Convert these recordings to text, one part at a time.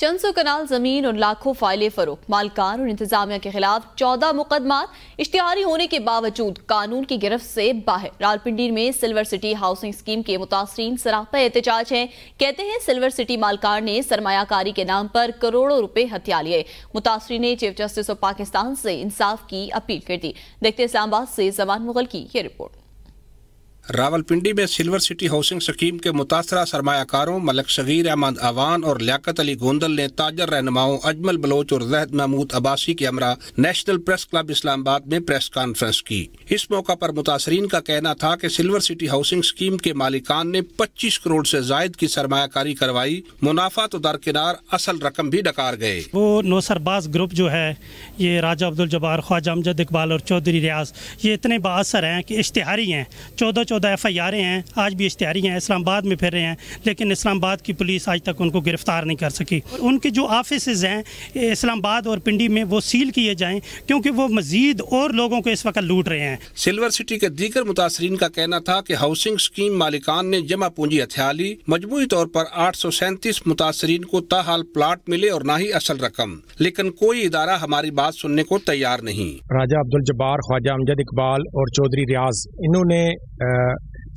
चंद सौ कनाल जमीन और लाखों फाइलें फरोख मालकान और इंतजामिया के खिलाफ चौदह मुकदमा इश्तिहारी होने के बावजूद कानून की गिरफ्त से बाहर रालपिंडी में सिल्वर सिटी हाउसिंग स्कीम के मुतासरी सरापा एहतजाज हैं कहते हैं सिल्वर सिटी मालकान ने सरमाकारी के नाम पर करोड़ों रुपए हथियार लिए मुतासरी ने चीफ जस्टिस ऑफ पाकिस्तान से इंसाफ की अपील कर दी देखते इस्लामाबाद से जमान मुगल की ये रिपोर्ट रावलपिंडी में सिल्वर सिटी हाउसिंग स्कीम के मुतासरा सरमाकारों मलक शगीर अहमद अवान और लियात अली गोंदल ने ताजर रहनुमाओं अजमल बलोच और जहद महमूद अबासी के हमरा नेशनल प्रेस क्लब इस्लामाबाद में प्रेस कॉन्फ्रेंस की इस मौका पर मुतासरीन का कहना था कि सिल्वर सिटी हाउसिंग स्कीम के मालिकान ने पच्चीस करोड़ ऐसी जायद की सरमाकारी करवाई मुनाफा तो दरकिनार असल रकम भी डकार गए वो नौसरबाज ग्रुप जो है ये राजा अब्दुल जबार ख्वाजा अमजद इकबाल और चौधरी रियाज ये इतने बासर हैं कि इश्तेहारी हैं चौदह चौदह एफ आई आर हैं आज भी इश्तारी हैं इस्लामाबाद में फिर रहे हैं लेकिन इस्लामाबाद की पुलिस आज तक उनको गिरफ्तार नहीं कर सकी उनके जो ऑफिस हैं इस्लामाबाद और पिंडी में वो सील किए जाएँ क्योंकि वो मजीद और लोगों को इस वक्त लूट रहे हैं सिल्वर सिटी के दीगर मुतासरी का कहना था कि हाउसिंग स्कीम मालिकान ने जमा पूंजी हथियार ली मजमू तौर पर आठ सौ सैंतीस मुतासरी को ताहाल प्लाट मिले और ना ही असल रकम लेकिन कोई इदारा हमारी बात सुनने को तैयार नहीं राजा अब्दुल जब्बार ख्वाजा अमजद इकबाल और चौधरी रियाज इन्होंने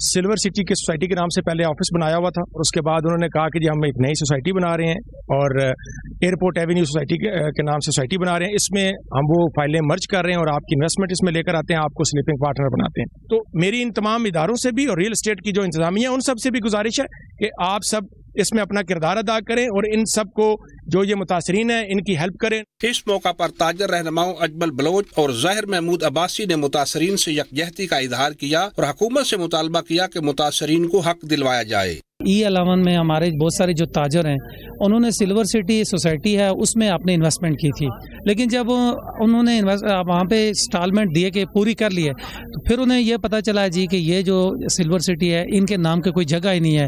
सिल्वर सिटी के सोसाइटी के नाम से पहले ऑफिस बनाया हुआ था और उसके बाद उन्होंने कहा कि जी हम एक नई सोसाइटी बना रहे हैं और एयरपोर्ट एवेन्यू सोसाइटी के, नाम से सोसाइटी बना रहे हैं इसमें हम वो फाइलें मर्ज कर रहे हैं और आपकी इन्वेस्टमेंट इसमें लेकर आते हैं आपको स्लीपिंग पार्टनर बनाते हैं तो मेरी इन तमाम इदारों से भी और रियल इस्टेट की जो इंतजामिया उन सब से भी गुजारिश है कि आप सब इसमें अपना किरदार अदा करें और इन सबको जो ये मुतासरीन है इनकी हेल्प करें इस मौका पर ताजर रहनुमाओं अजमल बलोच और जहर महमूद अब्बासी ने मुतासरीन से यकजहती का इजहार किया और हुकूमत से मुतालबा किया कि मुतासरीन को हक दिलवाया जाए ई अलावन में हमारे बहुत सारे जो ताजर हैं उन्होंने सिल्वर सिटी सोसाइटी है उसमें आपने इन्वेस्टमेंट की थी लेकिन जब उन्होंने वहाँ पे इंस्टॉलमेंट दिए कि पूरी कर लिए तो फिर उन्हें यह पता चला जी कि ये जो सिल्वर सिटी है इनके नाम के कोई जगह ही नहीं है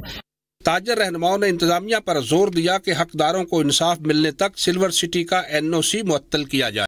ताजर रहनुमाओं ने इंतजामिया पर जोर दिया कि हकदारों को इंसाफ मिलने तक सिल्वर सिटी का एनओसी मुअत्तल किया जाए